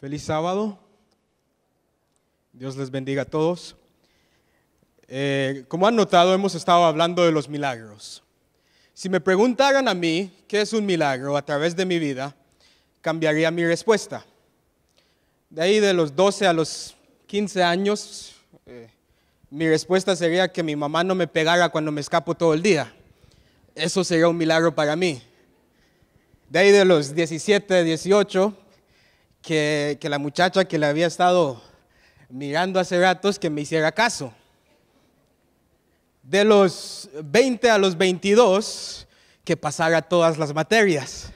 Feliz sábado. Dios les bendiga a todos. Eh, como han notado, hemos estado hablando de los milagros. Si me preguntaran a mí qué es un milagro a través de mi vida, cambiaría mi respuesta. De ahí de los 12 a los 15 años, eh, mi respuesta sería que mi mamá no me pegara cuando me escapo todo el día. Eso sería un milagro para mí. De ahí de los 17, 18, que, la muchacha que le había estado mirando hace ratos que me hiciera caso. De los 20 a los 22, que pasara todas las materias.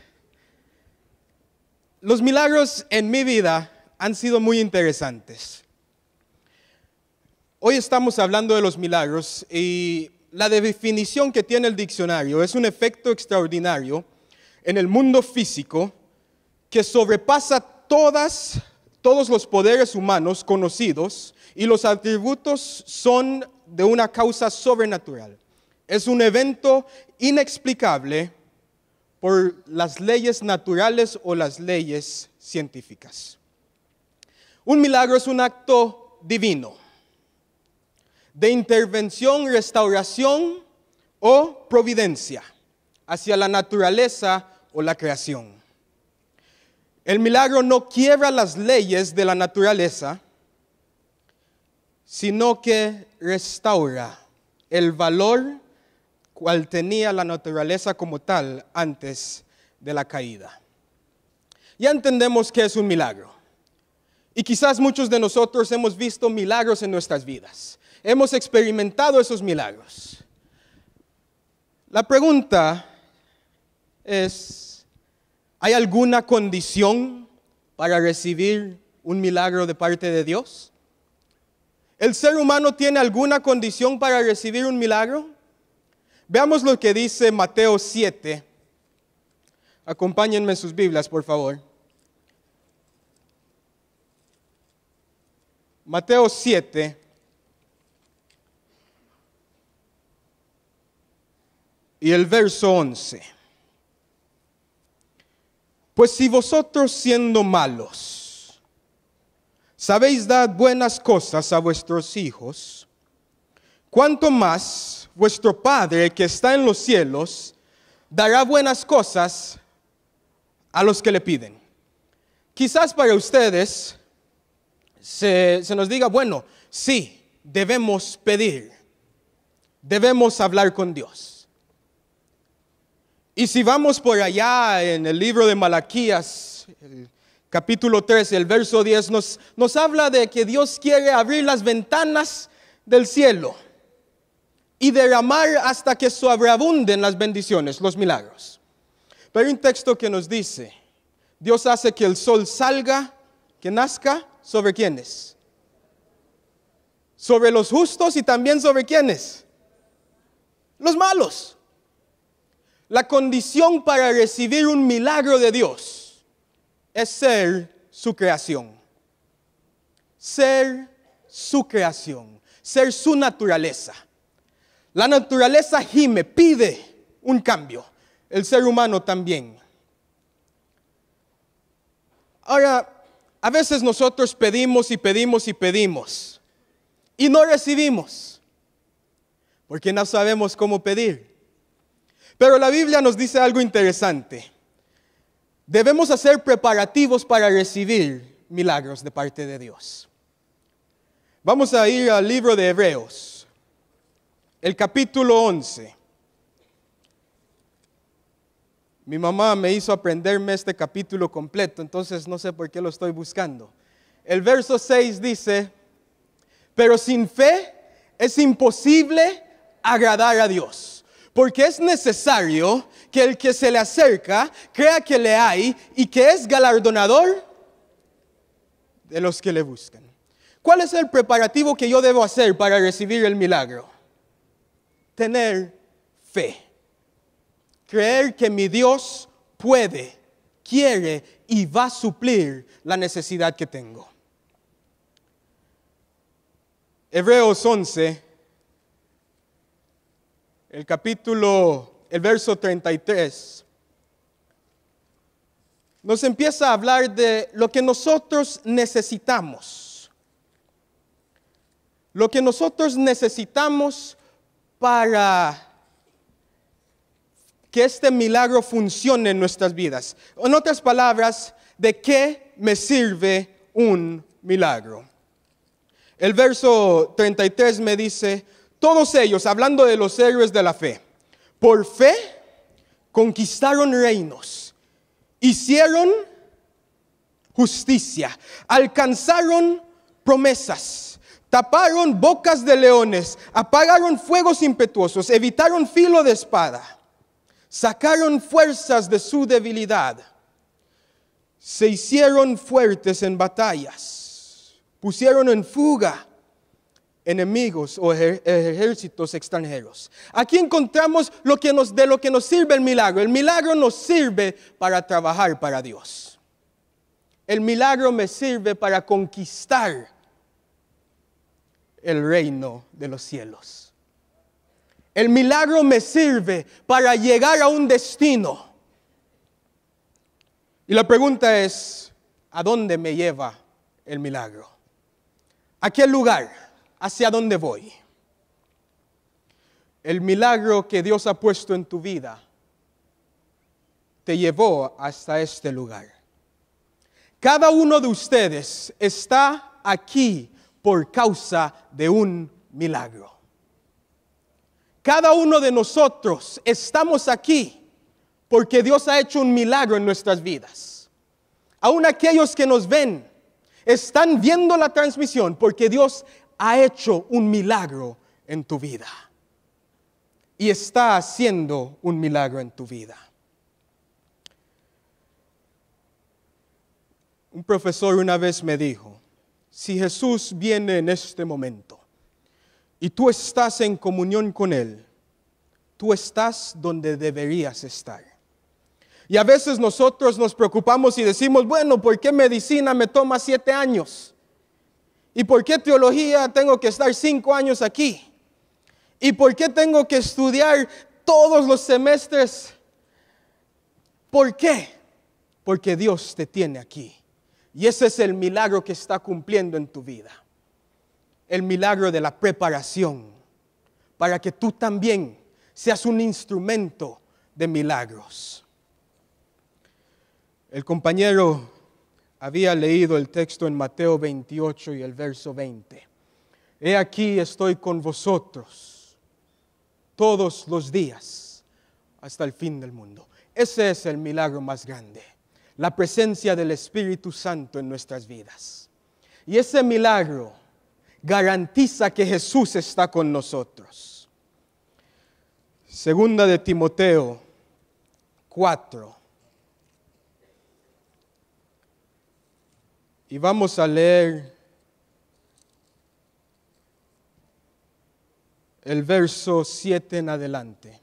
Los milagros en mi vida han sido muy interesantes. Hoy estamos hablando de los milagros y la definición que tiene el diccionario es un efecto extraordinario en el mundo físico que sobrepasa todos los poderes humanos conocidos y los atributos son de una causa sobrenatural. Es un evento inexplicable por las leyes naturales o las leyes científicas. Un milagro es un acto divino de intervención, restauración o providencia hacia la naturaleza o la creación. El milagro no quiebra las leyes de la naturaleza, sino que restaura el valor cual tenía la naturaleza como tal antes de la caída. Ya entendemos que es un milagro. Y quizás muchos de nosotros hemos visto milagros en nuestras vidas. Hemos experimentado esos milagros. La pregunta es, ¿Hay alguna condición para recibir un milagro de parte de Dios? ¿El ser humano tiene alguna condición para recibir un milagro? Veamos lo que dice Mateo 7. Acompáñenme en sus Biblias, por favor. Mateo 7. Y el verso 11. Pues si vosotros siendo malos sabéis dar buenas cosas a vuestros hijos, cuánto más vuestro Padre que está en los cielos dará buenas cosas a los que le piden. Quizás para ustedes se, se nos diga, bueno, sí, debemos pedir, debemos hablar con Dios. Y si vamos por allá en el libro de Malaquías, el capítulo 3, el verso 10, nos, nos habla de que Dios quiere abrir las ventanas del cielo y derramar hasta que sobreabunden las bendiciones, los milagros. Pero hay un texto que nos dice, Dios hace que el sol salga, que nazca, ¿sobre quiénes? Sobre los justos y también sobre quiénes? Los malos. La condición para recibir un milagro de Dios es ser su creación. Ser su creación, ser su naturaleza. La naturaleza gime, pide un cambio. El ser humano también. Ahora, a veces nosotros pedimos y pedimos y pedimos y no recibimos porque no sabemos cómo pedir. Pero la Biblia nos dice algo interesante. Debemos hacer preparativos para recibir milagros de parte de Dios. Vamos a ir al libro de Hebreos, el capítulo 11. Mi mamá me hizo aprenderme este capítulo completo, entonces no sé por qué lo estoy buscando. El verso 6 dice, pero sin fe es imposible agradar a Dios. Porque es necesario que el que se le acerca crea que le hay y que es galardonador de los que le buscan. ¿Cuál es el preparativo que yo debo hacer para recibir el milagro? Tener fe. Creer que mi Dios puede, quiere y va a suplir la necesidad que tengo. Hebreos 11, el capítulo, el verso 33, nos empieza a hablar de lo que nosotros necesitamos. Lo que nosotros necesitamos para que este milagro funcione en nuestras vidas. En otras palabras, ¿de qué me sirve un milagro? El verso 33 me dice, todos ellos, hablando de los héroes de la fe, por fe conquistaron reinos, hicieron justicia, alcanzaron promesas, taparon bocas de leones, apagaron fuegos impetuosos, evitaron filo de espada, sacaron fuerzas de su debilidad, se hicieron fuertes en batallas, pusieron en fuga enemigos o ejércitos extranjeros. Aquí encontramos lo que nos, de lo que nos sirve el milagro. El milagro nos sirve para trabajar para Dios. El milagro me sirve para conquistar el reino de los cielos. El milagro me sirve para llegar a un destino. Y la pregunta es, ¿a dónde me lleva el milagro? ¿A qué lugar? hacia dónde voy. El milagro que Dios ha puesto en tu vida te llevó hasta este lugar. Cada uno de ustedes está aquí por causa de un milagro. Cada uno de nosotros estamos aquí porque Dios ha hecho un milagro en nuestras vidas. Aún aquellos que nos ven están viendo la transmisión porque Dios ha hecho un milagro en tu vida. Y está haciendo un milagro en tu vida. Un profesor una vez me dijo, si Jesús viene en este momento y tú estás en comunión con Él, tú estás donde deberías estar. Y a veces nosotros nos preocupamos y decimos, bueno, ¿por qué medicina me toma siete años? ¿Y por qué teología tengo que estar cinco años aquí? ¿Y por qué tengo que estudiar todos los semestres? ¿Por qué? Porque Dios te tiene aquí. Y ese es el milagro que está cumpliendo en tu vida. El milagro de la preparación. Para que tú también seas un instrumento de milagros. El compañero había leído el texto en Mateo 28 y el verso 20. He aquí estoy con vosotros todos los días hasta el fin del mundo. Ese es el milagro más grande, la presencia del Espíritu Santo en nuestras vidas. Y ese milagro garantiza que Jesús está con nosotros. Segunda de Timoteo 4 Y vamos a leer el verso 7 en adelante.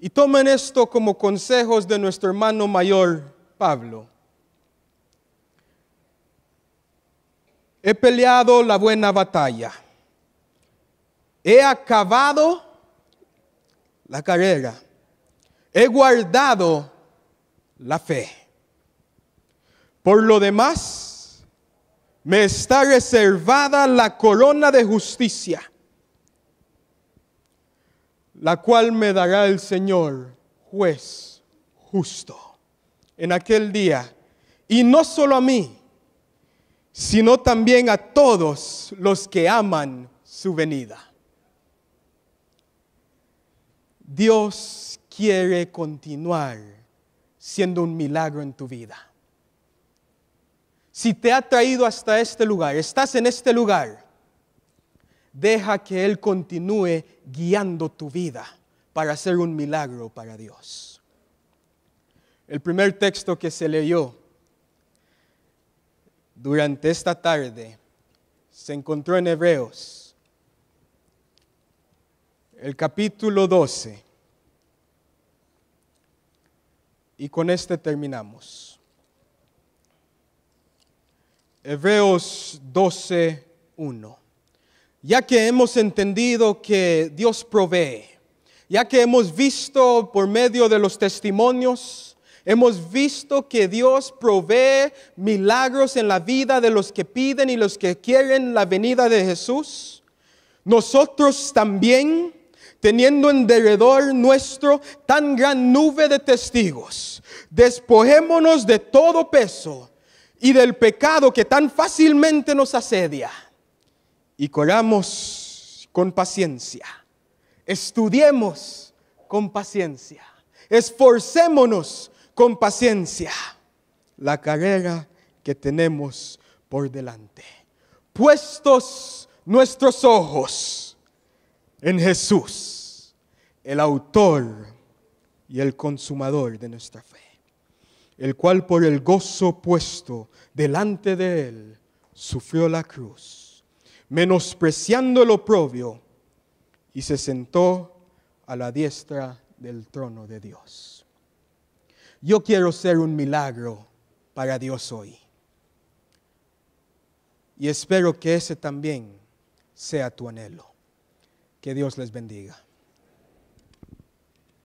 Y tomen esto como consejos de nuestro hermano mayor, Pablo. He peleado la buena batalla. He acabado la carrera. He guardado la fe. Por lo demás, me está reservada la corona de justicia, la cual me dará el Señor, juez justo, en aquel día. Y no solo a mí, sino también a todos los que aman su venida. Dios quiere continuar siendo un milagro en tu vida si te ha traído hasta este lugar, estás en este lugar, deja que Él continúe guiando tu vida para hacer un milagro para Dios. El primer texto que se leyó durante esta tarde se encontró en Hebreos, el capítulo 12. Y con este terminamos. Hebreos 12, 1. Ya que hemos entendido que Dios provee, ya que hemos visto por medio de los testimonios, hemos visto que Dios provee milagros en la vida de los que piden y los que quieren la venida de Jesús, nosotros también teniendo en derredor nuestro tan gran nube de testigos, despojémonos de todo peso y del pecado que tan fácilmente nos asedia y corramos con paciencia, estudiemos con paciencia, esforcémonos con paciencia la carrera que tenemos por delante. Puestos nuestros ojos en Jesús, el autor y el consumador de nuestra fe el cual por el gozo puesto delante de él sufrió la cruz, menospreciando el oprobio, y se sentó a la diestra del trono de Dios. Yo quiero ser un milagro para Dios hoy. Y espero que ese también sea tu anhelo. Que Dios les bendiga.